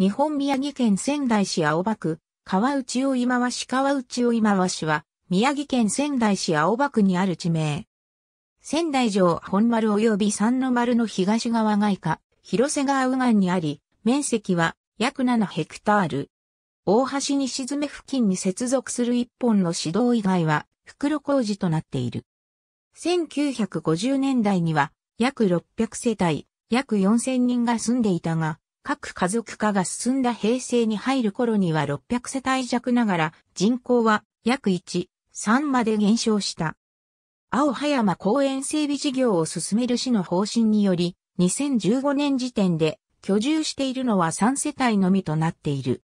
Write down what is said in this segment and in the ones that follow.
日本宮城県仙台市青葉区、川内追回し川内追回しは、宮城県仙台市青葉区にある地名。仙台城本丸及び三の丸の東側外下、広瀬川右岸にあり、面積は約7ヘクタール。大橋西詰付近に接続する一本の市道以外は、袋小路となっている。1950年代には、約600世帯、約4000人が住んでいたが、各家族化が進んだ平成に入る頃には600世帯弱ながら人口は約1、3まで減少した。青葉山公園整備事業を進める市の方針により、2015年時点で居住しているのは3世帯のみとなっている。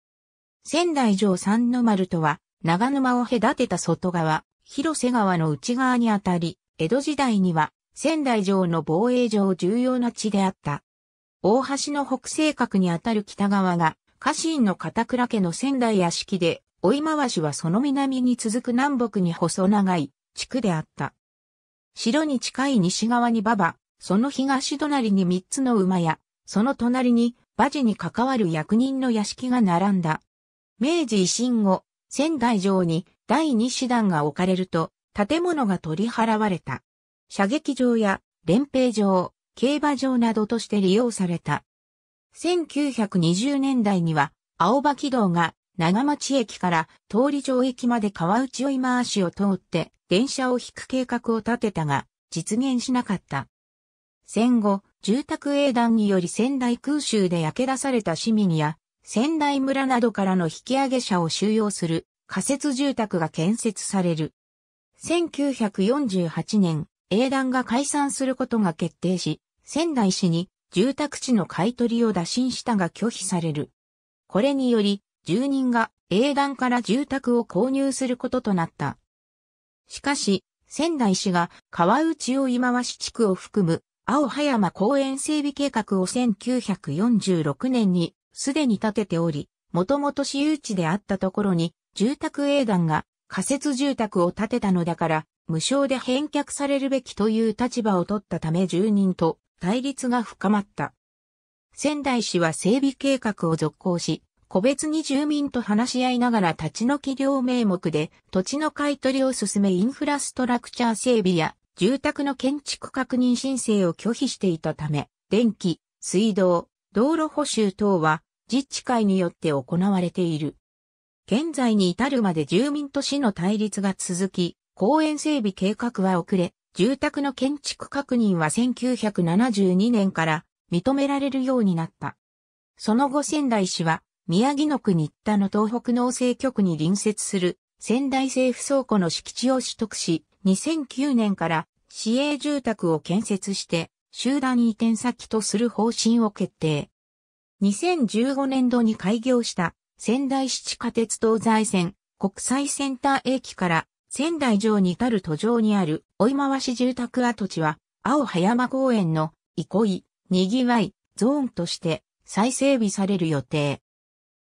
仙台城三の丸とは、長沼を隔てた外側、広瀬川の内側にあたり、江戸時代には仙台城の防衛上重要な地であった。大橋の北西角にあたる北側が、家臣の片倉家の仙台屋敷で、追い回しはその南に続く南北に細長い地区であった。城に近い西側に馬場、その東隣に三つの馬や、その隣に馬事に関わる役人の屋敷が並んだ。明治維新後、仙台城に第二師団が置かれると、建物が取り払われた。射撃場や連兵場、競馬場などとして利用された。1920年代には、青葉軌道が長町駅から通り上駅まで川内追回しを通って電車を引く計画を立てたが、実現しなかった。戦後、住宅営団により仙台空襲で焼け出された市民や、仙台村などからの引き上げ者を収容する仮設住宅が建設される。1948年、英団が解散することが決定し、仙台市に住宅地の買取を打診したが拒否される。これにより、住人が英団から住宅を購入することとなった。しかし、仙台市が川内を今和市地区を含む青葉山公園整備計画を1946年にすでに建てており、もともと私有地であったところに住宅英団が仮設住宅を建てたのだから無償で返却されるべきという立場を取ったため住人と対立が深まった。仙台市は整備計画を続行し、個別に住民と話し合いながら立ち退き料名目で土地の買取を進めインフラストラクチャー整備や住宅の建築確認申請を拒否していたため、電気、水道、道路補修等は自治会によって行われている。現在に至るまで住民と市の対立が続き、公園整備計画は遅れ、住宅の建築確認は1972年から認められるようになった。その後仙台市は宮城野区新田の東北農政局に隣接する仙台政府倉庫の敷地を取得し、2009年から市営住宅を建設して集団移転先とする方針を決定。2015年度に開業した仙台市地下鉄東西線国際センター駅から仙台城に至る途上にある追い回し住宅跡地は、青葉山公園の憩い、賑わい、ゾーンとして再整備される予定。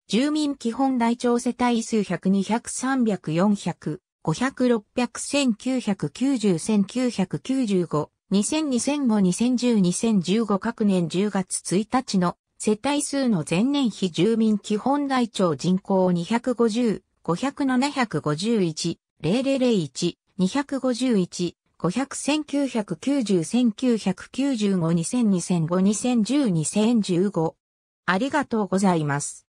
住民基本台帳世帯数100、200、300、400、500、600、1990、1995、2000200520102015各年10月1日の世帯数の前年比住民基本台帳人口250、500、751、0 0 0 1 2 5 1 5 0 0 1 9 9 0 1 9 9 5 2 0 0 0 2 0 0 5 2 0 1 0 2 0 1 2 2 0 1 3 2 0 1 4 2 5 2 0 1 0 2 0 1 5